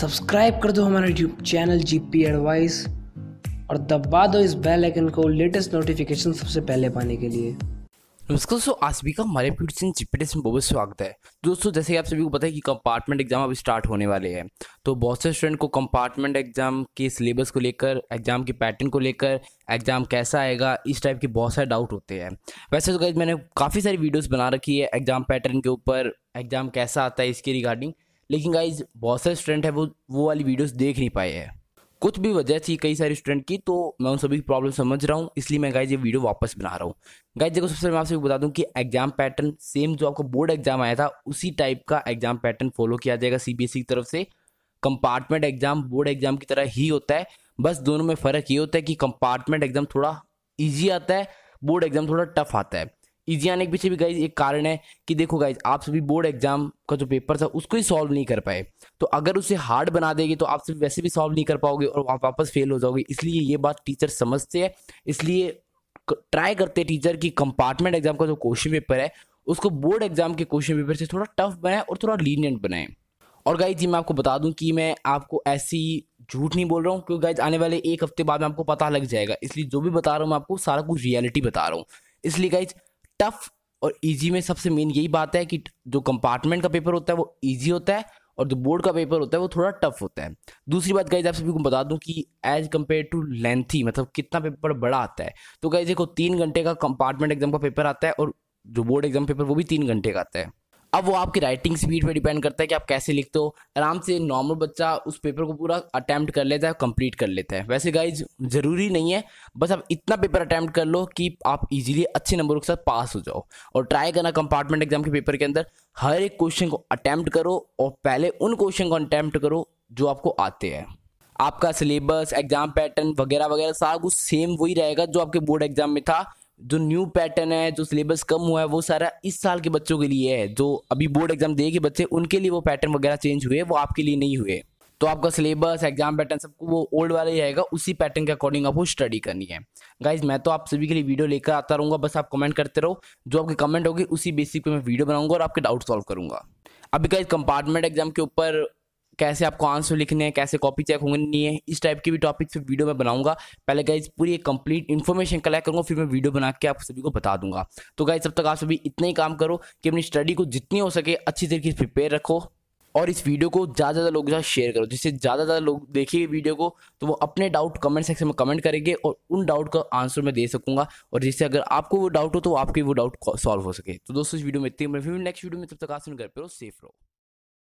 subscribe कर दो हमारा YouTube channel G P advice और दबा दो इस बेल आइकन को लेटेस्ट नोटिफिकेशन सबसे पहले पाने के लिए नमस्कार दोस्तों आज भी का हमारे फ्यूचर जीपीटीएस में बहुत स्वागत है दोस्तों जैसे कि आप सभी को पता है कि कंपार्टमेंट एग्जाम अब स्टार्ट होने वाले हैं तो बहुत से स्टूडेंट को कंपार्टमेंट एग्जाम के सिलेबस को लेकर एग्जाम के पैटर्न को लेकर एग्जाम कैसा आएगा इस टाइप के बहुत सारे डाउट होते हैं वैसे तो मैंने काफ़ी सारी वीडियोज़ बना रखी है एग्जाम पैटर्न के ऊपर एग्जाम कैसा आता है इसके रिगार्डिंग लेकिन गाइज बहुत सारे स्टूडेंट है वो वो वाली वीडियोस देख नहीं पाए हैं कुछ भी वजह थी कई सारे स्टूडेंट की तो मैं उन सभी की प्रॉब्लम समझ रहा हूँ इसलिए मैं गाइज ये वीडियो वापस बना रहा हूँ गाइज देखो सबसे मैं आपसे बता दूँ कि एग्जाम पैटर्न सेम जो आपका बोर्ड एग्जाम आया था उसी टाइप का एग्जाम पैटर्न फॉलो किया जाएगा सीबीएसई e की तरफ से कंपार्टमेंट एग्जाम बोर्ड एग्जाम की तरह ही होता है बस दोनों में फ़र्क ये होता है कि कंपार्टमेंट एग्जाम थोड़ा ईजी आता है बोर्ड एग्जाम थोड़ा टफ आता है ईजी आने के पीछे भी गाइज एक कारण है कि देखो गाइज आप सभी बोर्ड एग्जाम का जो पेपर था उसको ही सॉल्व नहीं कर पाए तो अगर उसे हार्ड बना देगी तो आप सभी वैसे भी सॉल्व नहीं कर पाओगे और वहाँ वापस फेल हो जाओगे इसलिए ये बात टीचर समझते हैं इसलिए ट्राई करते हैं टीचर की कंपार्टमेंट एग्जाम का जो क्वेश्चन पेपर है उसको बोर्ड एग्जाम के क्वेश्चन पेपर से थोड़ा टफ बनाए और थोड़ा लीनियंट बनाए और गाइज जी मैं आपको बता दूं कि मैं आपको ऐसी झूठ नहीं बोल रहा हूँ क्योंकि गाइज आने वाले एक हफ्ते बाद में आपको पता लग जाएगा इसलिए जो भी बता रहा हूँ मैं आपको सारा कुछ रियलिटी बता रहा हूँ इसलिए गाइज टफ और इजी में सबसे मेन यही बात है कि जो कंपार्टमेंट का पेपर होता है वो इजी होता है और जो बोर्ड का पेपर होता है वो थोड़ा टफ होता है दूसरी बात गाइज आप सभी को बता दूं कि एज कम्पेयर टू लेंथी मतलब कितना पेपर बड़ा आता है तो गाइज देखो तीन घंटे का कंपार्टमेंट एग्जाम का पेपर आता है और जो बोर्ड एग्जाम पेपर वो भी तीन घंटे का आता है अब वो आपकी राइटिंग स्पीड पे डिपेंड करता है कि आप कैसे लिखते हो आराम से नॉर्मल बच्चा उस पेपर को पूरा अटैम्प्ट कर लेता है कंप्लीट कर लेता है वैसे गाइज ज़रूरी नहीं है बस आप इतना पेपर अटैम्प्ट कर लो कि आप इजीली अच्छे नंबरों के साथ पास हो जाओ और ट्राई करना कंपार्टमेंट एग्जाम के पेपर के अंदर हर एक क्वेश्चन को अटैम्प्ट करो और पहले उन क्वेश्चन को अटैम्प्ट करो जो आपको आते हैं आपका सिलेबस एग्जाम पैटर्न वगैरह वगैरह सारा कुछ सेम वही रहेगा जो आपके बोर्ड एग्जाम में था जो न्यू पैटर्न है जो सिलेबस कम हुआ है वो सारा इस साल के बच्चों के लिए है जो अभी बोर्ड एग्जाम देगी बच्चे उनके लिए वो पैटर्न वगैरह चेंज हुए वो आपके लिए नहीं हुए तो आपका सिलेबस एग्जाम पैटर्न सबको वो ओल्ड वाला ही रहेगा उसी पैटर्न के अकॉर्डिंग आपको स्टडी करनी है गाइज मैं तो आप सभी के लिए वीडियो लेकर आता रहूँगा बस आप कमेंट करते रहो जो आपके कमेंट होगी उसी बेसिक पे मैं वीडियो बनाऊंगा और आपके डाउट सॉल्व करूंगा अभी गाइज कंपार्टमेंट एग्जाम के ऊपर कैसे आपको आंसर लिखने हैं कैसे कॉपी चेक होंगे है इस टाइप के भी टॉपिक फिर वीडियो में बनाऊंगा पहले गाइज पूरी एक कंप्लीट इन्फॉर्मेशन कलेक्ट करूंगा फिर मैं वीडियो बना के आप सभी को बता दूंगा तो गाइज तब तक आप सभी इतना ही काम करो कि अपनी स्टडी को जितनी हो सके अच्छी तरीके से प्रिपेयर रखो और इस वीडियो को ज़्यादा ज़्यादा लोगों के साथ शेयर करो जिससे ज़्यादा ज़्यादा लोग देखिए वीडियो को तो वो अपने डाउट कमेंट सेक्शन में कमेंट करेंगे और उन डाउट का आंसर मैं दे सकूंगा और जिससे अगर आपको वो डाउट हो तो आपके वो डाउट सॉल्व हो सके तो दोस्तों इस वीडियो में इतनी फिर नेक्स्ट वीडियो में तब तक आसन घर पर हो सेफ रहो